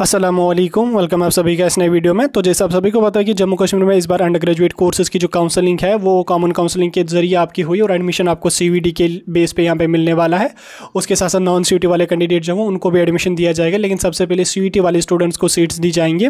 Aslam welcome आप सभी का इस नए वीडियो में तो जैसे आप सभी को पता है कि जम्मू कश्मीर में इस बार अंडर ग्रेजुएट कोर्सेज़ की जो काउंसलिंग है वो कॉमन काउंसलिंग के जरिए आपकी हुई और एडमिशन आपको सी के बेस पे यहाँ पे मिलने वाला है उसके साथ साथ नॉन सी वाले कैंडिडेट जो हों उनको भी एडमिशन दिया जाएगा लेकिन सबसे पहले सी वाले स्टूडेंट्स को सीट्स दी जाएंगे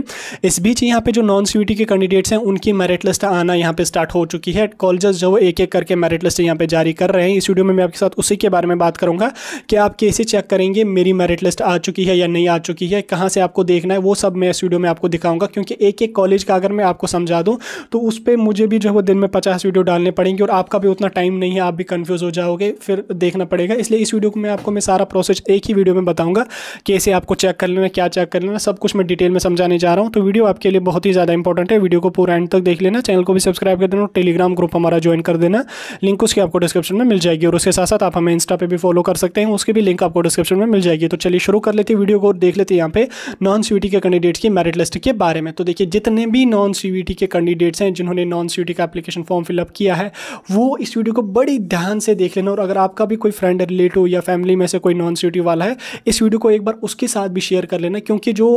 इस बीच यहाँ पर जो नॉन सी के कैंडिडेट्स हैं उनकी मेरिट लिस्ट आना यहाँ पर स्टार्ट हो चुकी है कॉलेजेस जो एक एक करके मेरिट लिस्ट यहाँ पर जारी कर रहे हैं इस वीडियो में मैं आपके साथ उसी के बारे में बात करूँगा कि आप कैसे चेक करेंगे मेरी मेरिट लिस्ट आ चुकी है या नहीं आ चुकी है कहाँ से आप आपको देखना है वो सब मैं इस वीडियो में आपको दिखाऊंगा क्योंकि एक एक कॉलेज का अगर मैं आपको समझा दूँ तो उस पर मुझे भी जो है वो दिन में पचास वीडियो डालने पड़ेंगे और आपका भी उतना टाइम नहीं है आप भी कन्फ्यूज़ हो जाओगे फिर देखना पड़ेगा इसलिए इस वीडियो को मैं आपको मैं सारा प्रोसेस एक ही वीडियो में बताऊँगा कैसे आपको चेक कर लेना क्या चेक कर लेना सब कुछ मैं डिटेल में समझाने जा रहा हूँ तो वीडियो आपके लिए बहुत ही ज़्यादा इंपॉर्टेंट है वीडियो को पूरा एंड तक देख लेना चैनल को भी सब्सक्राइब कर देना टेलीग्राम ग्रुप हमारा ज्वाइन कर देना लिंक उसकी आपको डिस्क्रिप्शन में मिल जाएगी और उसके साथ साथ आप हमें इंस्टा पे भी फॉलो कर सकते हैं उसकी भी लिंक आपको डिस्क्रिप्शन में मिल जाएगी तो चलिए शुरू कर लेते हैं वीडियो को देख लेते हैं यहाँ पे नॉन सी के कैंडिडेट्स की मेरिट लिस्ट के बारे में तो देखिए जितने भी नॉन सी के कैंडिडेट्स हैं जिन्होंने नॉन सी का एप्लीकेशन फॉर्म फिलअप किया है वो इस वीडियो को बड़ी ध्यान से देख लेना और अगर आपका भी कोई फ्रेंड रिलेटिव या फैमिली में से कोई नॉन सी वाला है इस वीडियो को एक बार उसके साथ भी शेयर कर लेना क्योंकि जो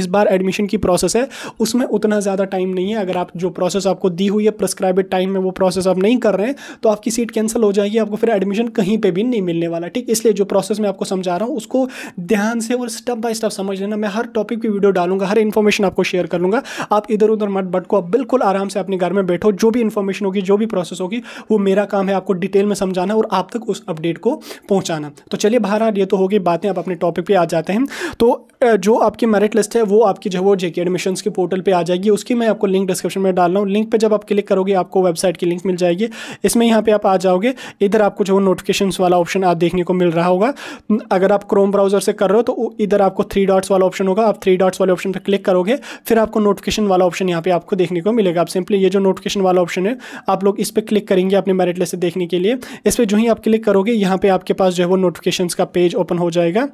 इस बार एडमिशन की प्रोसेस है उसमें उतना ज़्यादा टाइम नहीं है अगर आप जो प्रोसेस आपको दी हुई है प्रिस्क्राइबेड टाइम में वो प्रोसेस आप नहीं कर रहे हैं तो आपकी सीट कैंसिल हो जाएगी आपको फिर एडमिशन कहीं पर भी नहीं मिलने वाला ठीक इसलिए जो प्रोसेस मैं आपको समझा रहा हूँ उसको ध्यान से और स्टेप बाय स्टेप समझ लेना मैं हर टॉपिक की वीडियो डालूंगा हर इन्फॉर्मेशन आपको शेयर कर आप इधर उधर मत बट को आप बिल्कुल आराम से अपने घर में बैठो जो भी इन्फॉर्मेशन होगी जो भी प्रोसेस होगी वो मेरा काम है आपको डिटेल में समझाना और आप तक उस अपडेट को पहुँचाना तो चलिए बहरहाल ये तो होगी बातें आप अपने टॉपिक पर आ जाते हैं तो जो आपकी मेरिट लिस्ट है वो आपकी जो वो जेके एडमिशन के पोर्टल पर आ जाएगी उसकी मैं आपको लिंक डिस्क्रिप्शन में डाल रहा हूँ लिंक पर जब आप क्लिक करोगे आपको वेबसाइट की लिंक मिल जाएगी इसमें यहाँ पर आप आ जाओगे इधर आपको जो नोटिफिकेशन वाला ऑप्शन आप देखने को मिल रहा होगा अगर आप क्रोम ब्राउजर से कर रहे हो तो इधर आपको थ्री डॉट्स वाला ऑप्शन होगा होगा आप थ्री डॉट्स वाले ऑप्शन पर क्लिक करोगे फिर आपको नोटिफिकेशन वाला ऑप्शन यहाँ पे आपको देखने को मिलेगा आप सिंपली ये जो नोटिफिकेशन वाला ऑप्शन है आप लोग इस पर क्लिक करेंगे अपने मेरिट लिस्ट देखने के लिए इस पर जो ही आप क्लिक करोगे यहाँ पे आपके पास जो है वो नोटिफिकेशन का पेज ओपन हो जाएगा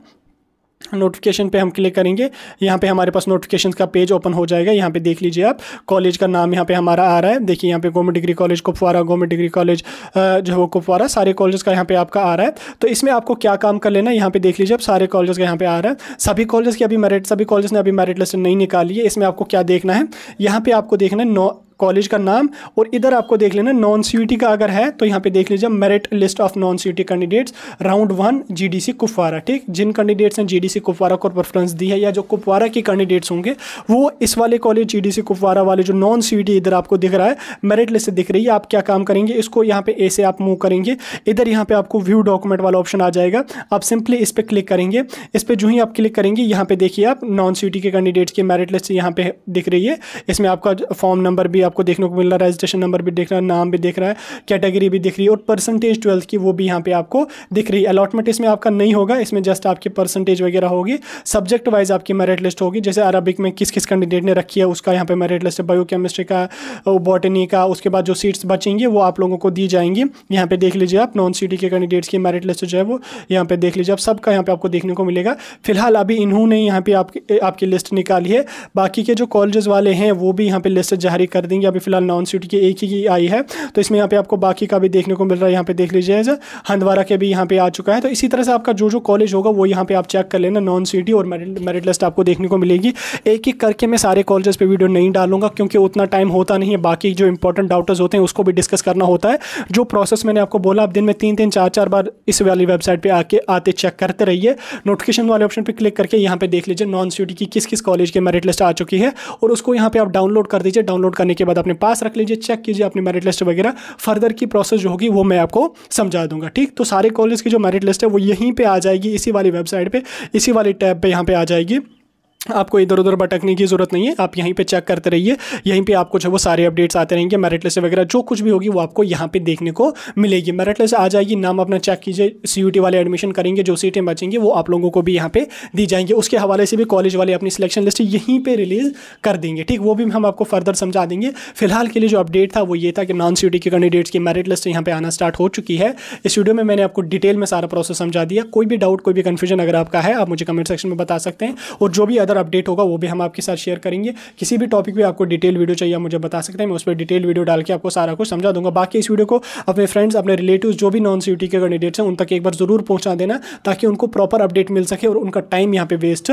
नोटिफिकेशन पे हम क्लिक करेंगे यहाँ पे हमारे पास नोटिफिकेशन का पेज ओपन हो जाएगा यहाँ पे देख लीजिए आप कॉलेज का नाम यहाँ पे हमारा आ रहा है देखिए यहाँ पे government degree college Kupwara government degree college जो है वो कुपवारा सारे कॉलेज का यहाँ पे आपका आ रहा है तो इसमें आपको क्या काम कर लेना है यहाँ पे देख लीजिए आप सारे कॉलेज का यहाँ पे आ रहा है सभी कॉलेज की अभी मेरिट सभी कॉलेज ने अभी मेरिट लिस्ट नहीं निकाली है इसमें आपको क्या देखना है यहाँ पर आपको देखना है कॉलेज का नाम और इधर आपको देख लेना नॉन सी का अगर है तो यहाँ पे देख लीजिए merit list of non C candidates round one जी कुपवारा ठीक जिन कैंडिडेट्स ने जी कुपवारा को प्रेफरेंस दी है या जो कुपवारा के कैंडिडेट्स होंगे वो इस वाले कॉलेज जी कुपवारा वाले जो नॉन सी इधर आपको दिख रहा है मेरिट लिस्ट दिख रही है आप क्या काम करेंगे इसको यहाँ पे ए से आप मूव करेंगे इधर यहाँ पे आपको व्यू डॉक्यूमेंट वाला ऑप्शन आ जाएगा आप सिंपली इस पर क्लिक करेंगे इस पर जो ही आप क्लिक करेंगे यहाँ पे देखिए आप नॉन सी के कैंडिडेट्स की मेरिट लिस्ट यहाँ पे दिख रही है इसमें आपका फॉर्म नंबर भी आपको देखने को मिल रहा है रजिस्ट्रेशन नंबर भी देख रहा है नाम भी देख रहा है कैटेगरी भी दिख रही है और परसेंटेज ट्वेल्थ की वो भी यहाँ पे आपको दिख रही है अलॉटमेंट इसमें आपका नहीं होगा इसमें जस्ट आपकी परसेंटेज वगैरह होगी सब्जेक्ट वाइज आपकी मेरिट लिस्ट होगी जैसे अरबिक में किस किस कैंडिडेट ने रखी है उसका यहाँ पे मेरिट लिस्ट है बायोकेमिस्ट्री का बॉटनी का उसके बाद जो सीट्स बचेंगी वो आप लोगों को दी जाएंगी यहाँ पे देख लीजिए आप नॉन सी के कैंडिडेट्स की मेरिट लिस्ट जो है वो यहाँ पे देख लीजिए आप सबका यहाँ पे आपको देखने को मिलेगा फिलहाल अभी इन्होंने यहाँ पे आपकी आपकी लिस्ट निकाली है बाकी के जो कॉलेज वाले हैं वो भी यहाँ पे लिस्ट जारी कर दी देंगे यहाँ पे फिलहाल नॉन सिटी की एक ही की आई है तो इसमें यहाँ पे आपको बाकी का भी देखने को मिल रहा है यहाँ पे देख लीजिए हंदवारा के भी यहाँ पे आ चुका है तो इसी तरह से आपका जो जो कॉलेज होगा वो यहाँ पे आप चेक कर लेना नॉन सिटी और मेरिट लिस्ट आपको देखने को मिलेगी एक एक करके मैं सारे कॉलेजेस पर वीडियो नहीं डालूंगा क्योंकि उतना टाइम होता नहीं है बाकी जो इंपॉर्टेंट डाउटर्स होते हैं उसको भी डिस्कस करना होता है जो प्रोसेस मैंने आपको बोला आप दिन में तीन तीन चार चार बार इस वाली वेबसाइट पर आके आते चेक करते रहिए नोटिफिकेशन वाले ऑप्शन पर क्लिक करके यहाँ पे देख लीजिए नॉन सिटी की किस किस कॉलेज के मेरिट लिस्ट आ चुकी है और उसको यहाँ पे आप डाउनलोड कर दीजिए डाउनलोड करने के बाद अपने पास रख लीजिए चेक कीजिए अपनी मेरिट लिस्ट वगैरह फर्दर की प्रोसेस जो होगी वो मैं आपको समझा दूंगा ठीक तो सारे कॉलेज की जो मेरिट लिस्ट है वो यहीं पर आ जाएगी इसी वाली वेबसाइट पर इसी वाली टैब पर यहाँ पर आ जाएगी आपको इधर उधर भटकने की ज़रूरत नहीं है आप यहीं पे चेक करते रहिए यहीं पे आपको जो वो सारे अपडेट्स आते रहेंगे मेरिट लिस्ट वगैरह जो कुछ भी होगी वो आपको यहाँ पे देखने को मिलेगी मेरिट लिस्ट आ जाएगी नाम अपना चेक कीजिए सी वाले एडमिशन करेंगे जो सीटें बचेंगे वो आप लोगों को भी यहाँ पर दी जाएंगे उसके हवाले से भी कॉलेज वाले अपनी सिलेक्शन लिस्ट यहीं पर रिलीज़ कर देंगे ठीक वो भी हम आपको फर्दर समझा देंगे फिलहाल के लिए जो अपडेट था वो ये था कि नॉन सी के कैंडिडेट्स की मेरिट लिस्ट यहाँ पर आना स्टार्ट हो चुकी है इस वीडियो में मैंने आपको डिटेल में सारा प्रोसेस समझा दिया कोई भी डाउट कोई भी कन्फ्यूजन अगर आपका है आप मुझे कमेंट सेक्शन में बता सकते हैं और जो भी अदर और अपडेट होगा वो भी हम आपके साथ शेयर करेंगे किसी भी टॉपिक पर आपको डिटेल वीडियो चाहिए मुझे बता सकते हैं मैं उस पर डिटेल वीडियो डाल के आपको सारा कुछ समझा दूंगा बाकी इस वीडियो को अपने फ्रेंड्स अपने रिलेटिव जो भी नॉन सी के कैंडिडेट्स हैं उन तक एक बार ज़रूर पहुँचा देना ताकि उनको प्रॉपर अपडेट मिल सके और उनका टाइम यहाँ पर वेस्ट